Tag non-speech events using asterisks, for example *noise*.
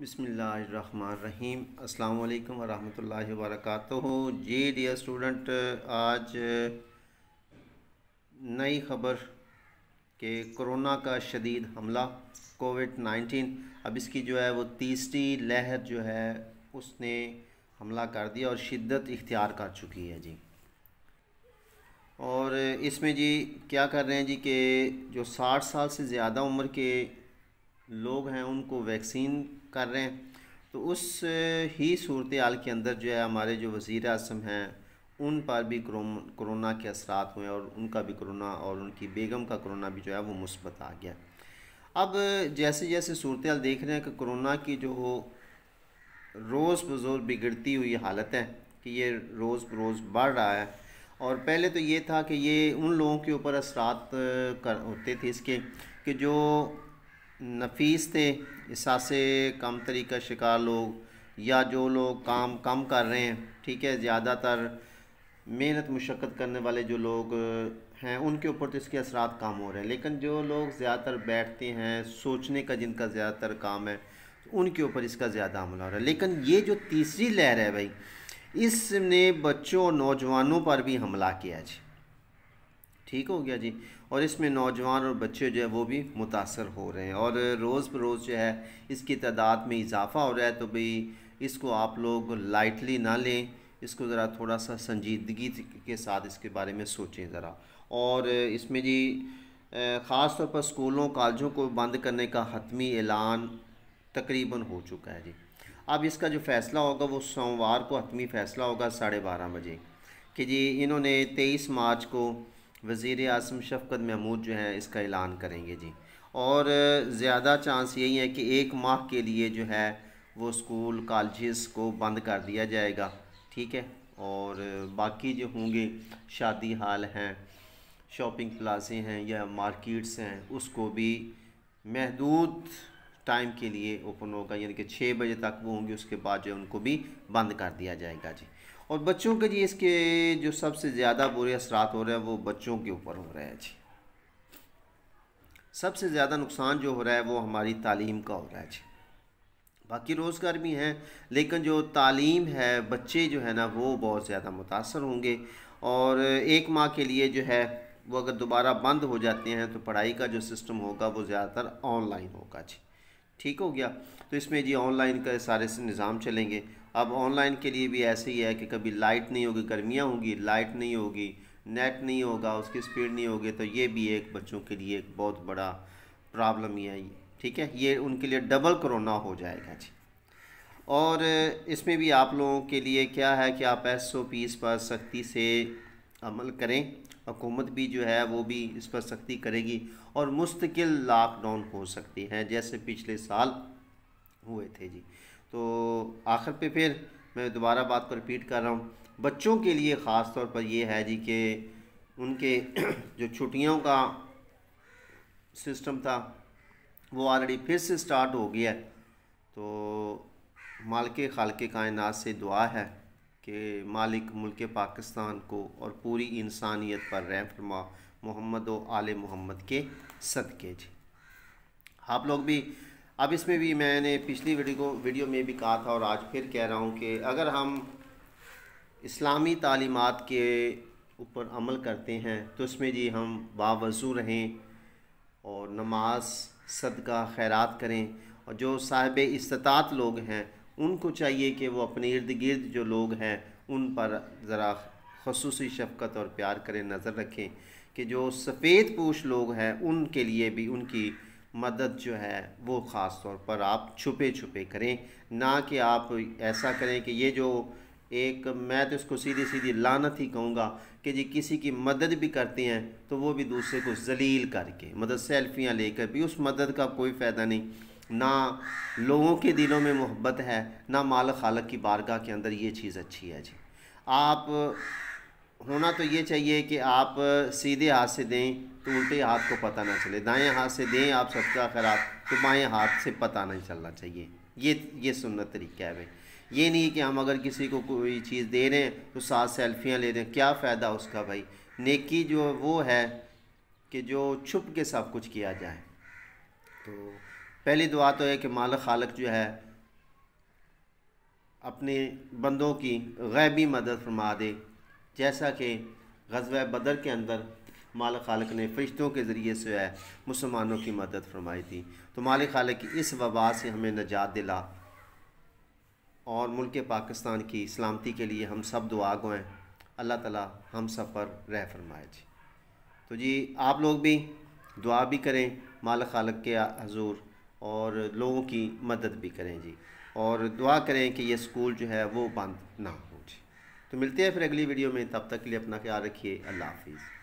बिसमीम अल्लाम वरहमल वर्क जी डियर स्टूडेंट आज नई खबर के कोरोना का शदीद हमला कोविड नाइन्टीन अब इसकी जो है वो तीसरी लहर जो है उसने हमला कर दिया और शिद्दत इख्तियार कर चुकी है जी और इसमें जी क्या कर रहे हैं जी कि जो साठ साल से ज़्यादा उम्र के लोग हैं उनको वैक्सीन कर रहे हैं तो उस ही सूरत हाल के अंदर जो है हमारे जो वज़ी अजम हैं उन पर भी कोरोना के असरात हुए और उनका भी कोरोना और उनकी बेगम का कोरोना भी जो है वो मुस्बत आ गया अब जैसे जैसे सूरत हाल देख रहे हैं कि कोरोना की जो हो रोज़ बज़ोर बिगड़ती हुई हालत है कि ये रोज़ रोज़ बढ़ रहा है और पहले तो ये था कि ये उन लोगों के ऊपर असरात कर होते थे इसके कि जो नफीस थे इसास कम तरीका शिकार लोग या जो लोग काम कम कर रहे हैं ठीक है ज़्यादातर मेहनत मशक्क़त करने वाले जो लोग हैं उनके ऊपर तो इसके असरा कम हो रहे हैं लेकिन जो लोग ज़्यादातर बैठते हैं सोचने का जिनका ज़्यादातर काम है तो उनके ऊपर इसका ज़्यादा अमल हो रहा है लेकिन ये जो तीसरी लहर है भाई इसने बच्चों और नौजवानों पर भी हमला किया जी ठीक हो गया जी और इसमें नौजवान और बच्चे जो है वो भी मुतासर हो रहे हैं और रोज़ बरोज़ जो है इसकी तादाद में इजाफ़ा हो रहा है तो भाई इसको आप लोग लाइटली ना लें इसको ज़रा थोड़ा सा संजीदगी के साथ इसके बारे में सोचें ज़रा और इसमें जी ख़ास तौर पर स्कूलों कॉलेजों को बंद करने का हतमी ऐलान तकरीबन हो चुका है जी अब इसका जो फ़ैसला होगा वो सोमवार को हतमी फ़ैसला होगा साढ़े बारह बजे कि जी इन्होंने तेईस मार्च को वज़ी अजम शफकत महमूद जो है इसका ऐलान करेंगे जी और ज़्यादा चांस यही है कि एक माह के लिए जो है वो स्कूल कॉलेज़ को बंद कर दिया जाएगा ठीक है और बाकी जो होंगे शादी हाल हैं शॉपिंग प्लाजे हैं या मार्केट्स हैं उसको भी महदूद टाइम के लिए ओपन होगा यानी कि छः बजे तक वो होंगे उसके बाद जो है उनको भी बंद कर दिया जाएगा जी और बच्चों के जी इसके जो सबसे ज़्यादा बुरे असरात हो रहे हैं वो बच्चों के ऊपर हो रहे हैं जी सबसे ज़्यादा नुकसान जो हो रहा है वो हमारी तालीम का हो रहा है जी बाकी रोज़गार भी हैं लेकिन जो तालीम है बच्चे जो है ना वो बहुत ज़्यादा मुतासर होंगे और एक माह के लिए जो है वो अगर दोबारा बंद हो जाते हैं तो पढ़ाई का जो सिस्टम होगा वो ज़्यादातर ऑनलाइन होगा जी ठीक हो गया तो इसमें जी ऑनलाइन का सारे से निज़ाम चलेंगे अब ऑनलाइन के लिए भी ऐसे ही है कि कभी लाइट नहीं होगी गर्मियाँ होंगी लाइट नहीं होगी नेट नहीं होगा उसकी स्पीड नहीं होगी तो ये भी एक बच्चों के लिए एक बहुत बड़ा प्रॉब्लम ही है ठीक है ये उनके लिए डबल कोरोना हो जाएगा जी और इसमें भी आप लोगों के लिए क्या है कि आप एस ओ पी पर सख्ती से अमल करें हुकूमत भी जो है वो भी इस पर सख्ती करेगी और मुस्तकिल लॉकडाउन हो सकती हैं जैसे पिछले साल हुए थे जी तो आखिर पे फिर मैं दोबारा बात को रिपीट कर रहा हूँ बच्चों के लिए ख़ास तौर पर यह है जी कि उनके *clears throat* जो छुट्टियों का सिस्टम था वो ऑलरेडी फिर से स्टार्ट हो गया है तो मालिक खालके कायनात से दुआ है कि मालिक मुल्क पाकिस्तान को और पूरी इंसानियत पर रह फरमा मोहम्मद आल मोहम्मद के सदके जी आप लोग भी अब इसमें भी मैंने पिछली वीडियो वीडियो में भी कहा था और आज फिर कह रहा हूँ कि अगर हम इस्लामी तालीमत के ऊपर अमल करते हैं तो उसमें जी हम बावजू रहें और नमाज सदका खैरात करें और जो साहिब इस्तात लोग हैं उनको चाहिए कि वो अपने इर्द गिर्द जो लोग हैं उन पर ज़रा खसूस शफकत और प्यार करें नज़र रखें कि जो सफ़ेद पोश लोग हैं उनके लिए भी उनकी मदद जो है वो ख़ास तौर पर आप छुपे छुपे करें ना कि आप ऐसा करें कि ये जो एक मैं तो इसको सीधी सीधी लानत ही कहूँगा कि जी किसी की मदद भी करते हैं तो वो भी दूसरे को जलील करके मतलब सेल्फियाँ लेकर भी उस मदद का कोई फ़ायदा नहीं ना लोगों के दिलों में मोहब्बत है ना माल खालक की बारगाह के अंदर ये चीज़ अच्छी है जी आप होना तो ये चाहिए कि आप सीधे हाथ से दें तो उल्टे हाथ को पता ना चले दाएं हाथ से दें आप सबका खराब तो बाएं हाथ से पता नहीं चलना चाहिए ये ये सुनना तरीका है भाई ये नहीं कि हम अगर किसी को कोई चीज़ दे रहे हैं तो साथ सेल्फियाँ ले रहे हैं क्या फ़ायदा उसका भाई नेकी जो वो है कि जो छुप के सब कुछ किया जाए तो पहली दुआ तो है कि माल खालक जो है अपने बंदों की गैबी मदद फरमा दे जैसा कि गजब बदर के अंदर माल खालक ने फरिश्तों के ज़रिए से है मुसलमानों की मदद फरमाई थी तो माल खालक की इस वबा से हमें नजात दिला और मुल्क पाकिस्तान की सलामती के लिए हम सब दुआ गो अल्लाह ताला हम सब पर रह फरमाए जी तो जी आप लोग भी दुआ भी करें माल खालक के हजूर और लोगों की मदद भी करें जी और दुआ करें कि यह स्कूल जो है वो बंद ना तो मिलते हैं फिर अगली वीडियो में तब तक के लिए अपना ख्याल रखिए अल्लाह हाफिज़